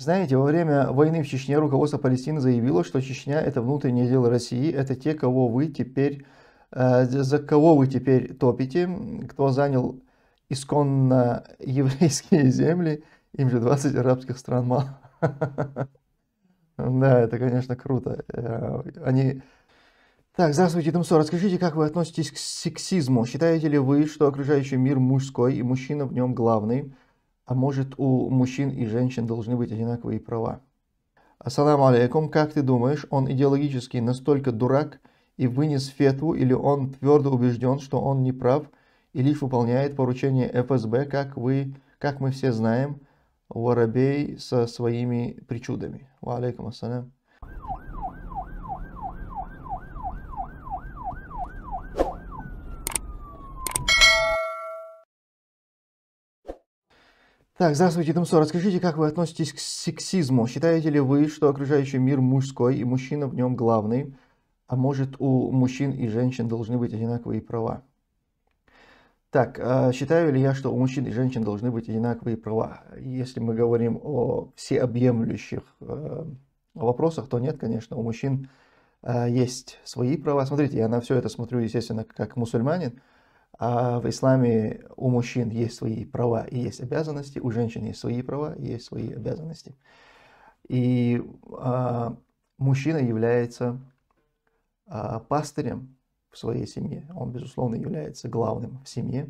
Знаете, во время войны в Чечне руководство Палестины заявило, что Чечня – это внутреннее дело России, это те, кого вы теперь, э, за кого вы теперь топите, кто занял исконно еврейские земли, им же 20 арабских стран мало. Да, это, конечно, круто. Э, они... Так, здравствуйте, Тумсо. Расскажите, как вы относитесь к сексизму? Считаете ли вы, что окружающий мир мужской и мужчина в нем главный? А может у мужчин и женщин должны быть одинаковые права? Ассаламу алейкум, как ты думаешь, он идеологически настолько дурак и вынес фетву, или он твердо убежден, что он не прав и лишь выполняет поручение ФСБ, как, вы, как мы все знаем, воробей со своими причудами? Ва алейкум ассалям. Так, здравствуйте, Томсо. Расскажите, как вы относитесь к сексизму? Считаете ли вы, что окружающий мир мужской и мужчина в нем главный? А может, у мужчин и женщин должны быть одинаковые права? Так, а считаю ли я, что у мужчин и женщин должны быть одинаковые права? Если мы говорим о всеобъемлющих э, вопросах, то нет, конечно, у мужчин э, есть свои права. Смотрите, я на все это смотрю, естественно, как мусульманин. А в исламе у мужчин есть свои права и есть обязанности, у женщин есть свои права и есть свои обязанности. И а, мужчина является а, пастырем в своей семье. Он, безусловно, является главным в семье.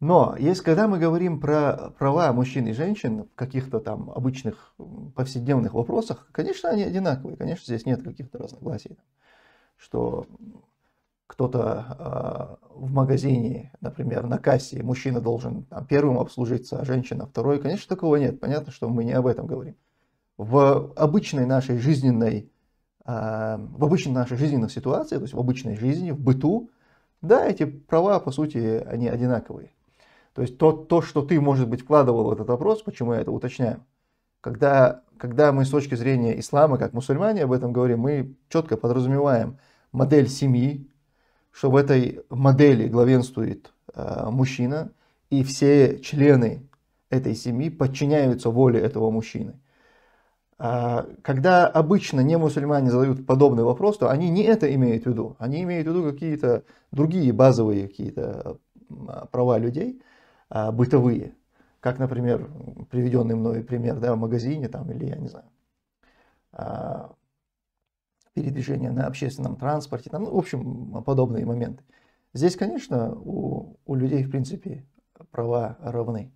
Но если когда мы говорим про права мужчин и женщин в каких-то там обычных повседневных вопросах, конечно, они одинаковые, конечно, здесь нет каких-то разногласий, что кто-то э, в магазине, например, на кассе, мужчина должен там, первым обслужиться, а женщина второй. Конечно, такого нет. Понятно, что мы не об этом говорим. В обычной нашей жизненной, э, в обычной нашей жизненной ситуации, то есть в обычной жизни, в быту, да, эти права, по сути, они одинаковые. То есть то, то что ты, может быть, вкладывал в этот вопрос, почему я это уточняю, когда, когда мы с точки зрения ислама, как мусульмане об этом говорим, мы четко подразумеваем модель семьи, что в этой модели главенствует э, мужчина, и все члены этой семьи подчиняются воле этого мужчины. А, когда обычно не мусульмане задают подобный вопрос, то они не это имеют в виду. Они имеют в виду какие-то другие базовые какие-то права людей, а, бытовые. Как, например, приведенный мной пример да, в магазине там, или, я не знаю, а, передвижение на общественном транспорте, там, ну, в общем, подобные моменты. Здесь, конечно, у, у людей, в принципе, права равны.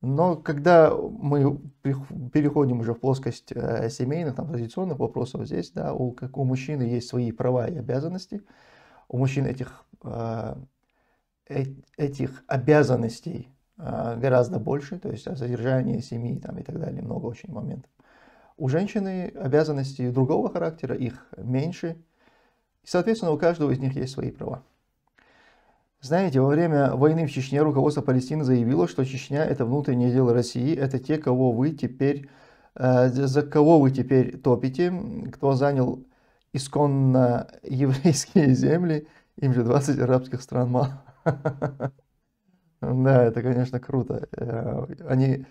Но когда мы переходим уже в плоскость э, семейных, там, традиционных вопросов, здесь, да, у, как у мужчины есть свои права и обязанности, у мужчин этих, э, э, этих обязанностей гораздо больше, то есть о содержании семьи там, и так далее, много очень моментов. У женщины обязанности другого характера, их меньше. И, соответственно, у каждого из них есть свои права. Знаете, во время войны в Чечне руководство Палестины заявило, что Чечня – это внутреннее дело России, это те, кого вы теперь, э, за кого вы теперь топите, кто занял исконно еврейские земли, им же 20 арабских стран мало. Да, это, конечно, круто. Э, они,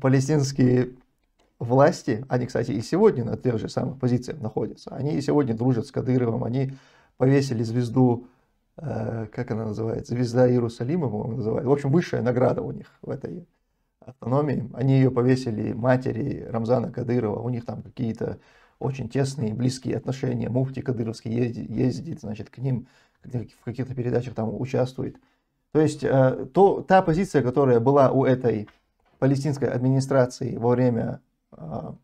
палестинские власти, они, кстати, и сегодня на тех же самых позициях находятся, они и сегодня дружат с Кадыровым, они повесили звезду, э, как она называется, звезда Иерусалима, по-моему, называется. В общем, высшая награда у них в этой автономии. Они ее повесили матери Рамзана Кадырова, у них там какие-то очень тесные, близкие отношения. Муфти Кадыровский ездит, ездит значит, к ним в каких-то передачах там участвует. То есть э, то, та позиция, которая была у этой палестинской администрации во время а,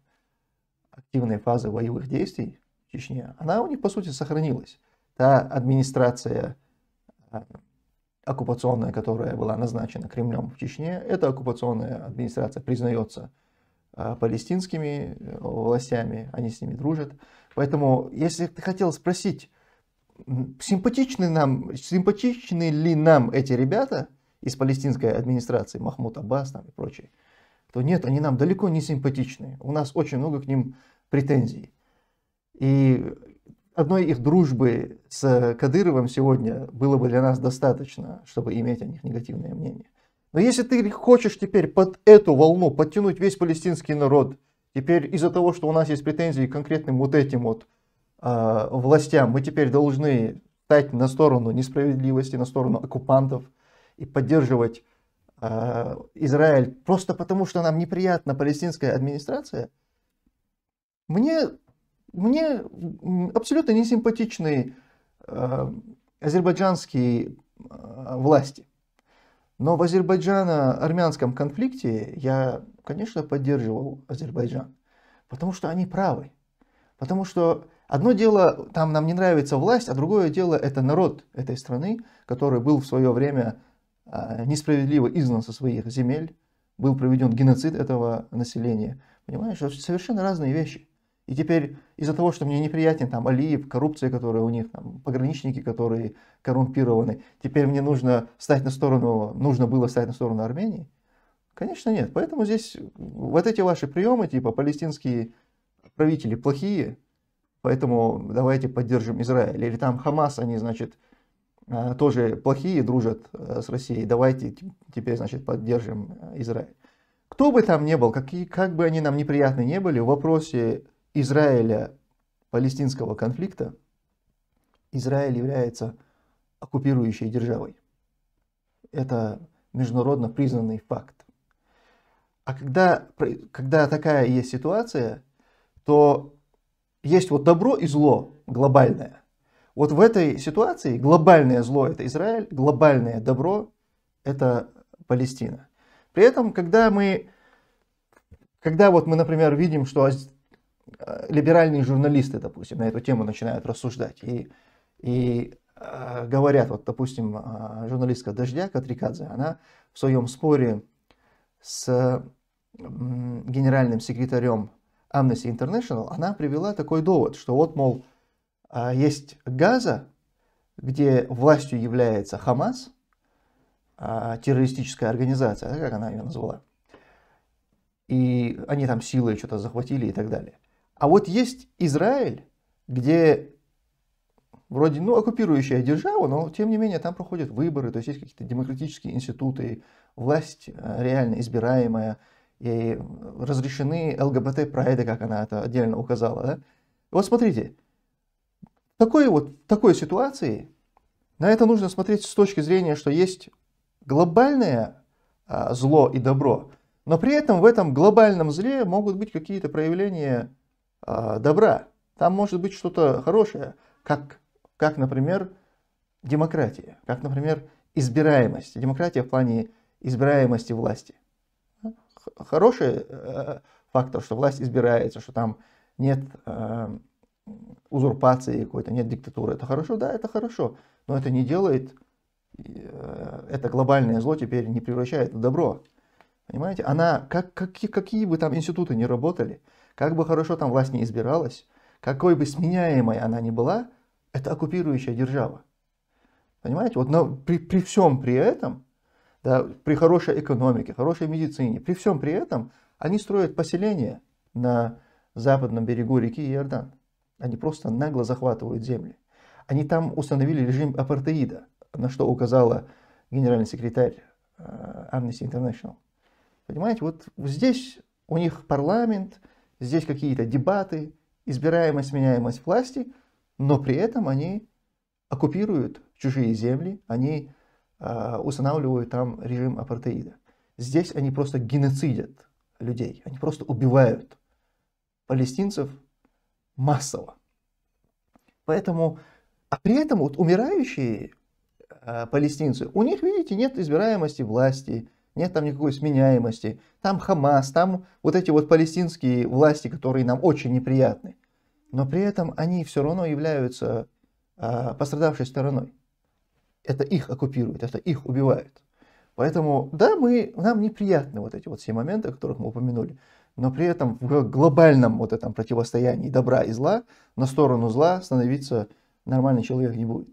активной фазы воевых действий в Чечне, она у них, по сути, сохранилась. Та администрация а, оккупационная, которая была назначена Кремлем в Чечне, эта оккупационная администрация признается а, палестинскими э, властями, они с ними дружат. Поэтому, если ты хотел спросить, симпатичны, нам, симпатичны ли нам эти ребята из палестинской администрации, Махмуд Аббас там и прочие, то нет, они нам далеко не симпатичны. У нас очень много к ним претензий. И одной их дружбы с Кадыровым сегодня было бы для нас достаточно, чтобы иметь о них негативное мнение. Но если ты хочешь теперь под эту волну подтянуть весь палестинский народ, теперь из-за того, что у нас есть претензии к конкретным вот этим вот э, властям, мы теперь должны стать на сторону несправедливости, на сторону оккупантов и поддерживать Э, Израиль просто потому, что нам неприятна палестинская администрация, мне, мне абсолютно не симпатичны э, азербайджанские э, власти. Но в азербайджано-армянском конфликте я, конечно, поддерживал Азербайджан, потому что они правы. Потому что одно дело, там нам не нравится власть, а другое дело это народ этой страны, который был в свое время Э, несправедливо изгнан со своих земель, был проведен геноцид этого населения. Понимаешь, это совершенно разные вещи. И теперь из-за того, что мне неприятен там Алиев, коррупция, которая у них, там, пограничники, которые коррумпированы, теперь мне нужно стать на сторону, нужно было стать на сторону Армении? Конечно нет. Поэтому здесь вот эти ваши приемы, типа палестинские правители плохие, поэтому давайте поддержим Израиль. Или там Хамас, они, значит, Э, тоже плохие дружат э, с Россией, давайте теперь, значит, поддержим э, Израиль. Кто бы там ни был, какие, как бы они нам неприятны не были, в вопросе Израиля-палестинского конфликта Израиль является оккупирующей державой. Это международно признанный факт. А когда, когда такая есть ситуация, то есть вот добро и зло глобальное – вот в этой ситуации глобальное зло это Израиль, глобальное добро это Палестина. При этом, когда мы, когда вот мы, например, видим, что э, либеральные журналисты, допустим, на эту тему начинают рассуждать и, и э, говорят, вот, допустим, э, журналистка «Дождя» Катрикадзе, она в своем споре с генеральным секретарем Amnesty International, она привела такой довод, что вот, мол, а есть Газа, где властью является Хамас, а, террористическая организация, как она ее назвала. И они там силы что-то захватили и так далее. А вот есть Израиль, где вроде, ну, оккупирующая держава, но тем не менее там проходят выборы, то есть есть какие-то демократические институты, власть э, реально избираемая, и разрешены ЛГБТ-прайды, как она это отдельно указала. Да? Вот смотрите, такой вот, такой ситуации на это нужно смотреть с точки зрения, что есть глобальное а, зло и добро, но при этом в этом глобальном зле могут быть какие-то проявления а, добра. Там может быть что-то хорошее, как, как, например, демократия, как, например, избираемость. Демократия в плане избираемости власти. Хороший э, фактор, что власть избирается, что там нет э, узурпации какой-то, нет диктатуры. Это хорошо? Да, это хорошо. Но это не делает, э, это глобальное зло теперь не превращает в добро. Понимаете? Она, как, какие какие бы там институты ни работали, как бы хорошо там власть не избиралась, какой бы сменяемой она ни была, это оккупирующая держава. Понимаете? Вот но при, при всем при этом, да, при хорошей экономике, хорошей медицине, при всем при этом, они строят поселение на западном берегу реки Иордан. Они просто нагло захватывают земли. Они там установили режим апартеида, на что указала генеральный секретарь э, Amnesty International. Понимаете, вот здесь у них парламент, здесь какие-то дебаты, избираемость, меняемость власти, но при этом они оккупируют чужие земли, они э, устанавливают там режим апартеида. Здесь они просто геноцидят людей, они просто убивают палестинцев массово. Поэтому, а при этом вот умирающие э, палестинцы, у них, видите, нет избираемости власти, нет там никакой сменяемости. Там Хамас, там вот эти вот палестинские власти, которые нам очень неприятны. Но при этом они все равно являются э, пострадавшей стороной. Это их оккупируют, это их убивают. Поэтому, да, мы, нам неприятны вот эти вот все моменты, о которых мы упомянули но при этом в глобальном вот этом противостоянии добра и зла на сторону зла становиться нормальный человек не будет.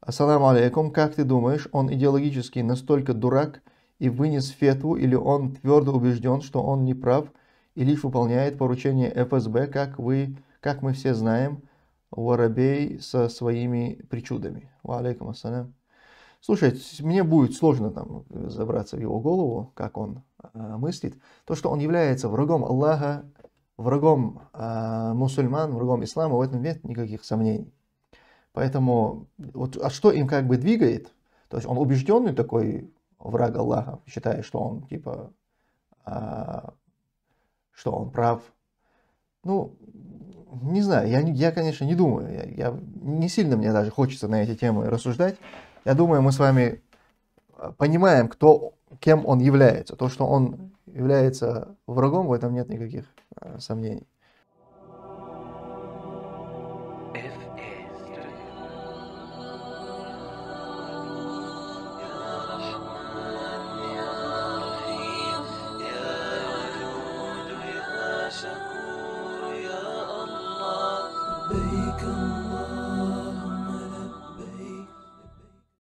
Ассаламу алейкум, как ты думаешь, он идеологически настолько дурак и вынес фетву, или он твердо убежден, что он не прав и лишь выполняет поручение ФСБ, как, вы, как мы все знаем, воробей со своими причудами. Ва алейкум ассалям. Слушай, мне будет сложно там э, забраться в его голову, как он Э, мыслит, то, что он является врагом Аллаха, врагом э, мусульман, врагом ислама, в этом нет никаких сомнений. Поэтому вот, а что им как бы двигает? То есть он убежденный такой враг Аллаха, считая, что он типа, э, что он прав. Ну, не знаю, я, я конечно, не думаю. Я, я, не сильно мне даже хочется на эти темы рассуждать. Я думаю, мы с вами э, понимаем, кто кем он является. То, что он является врагом, в этом нет никаких э, сомнений. FA.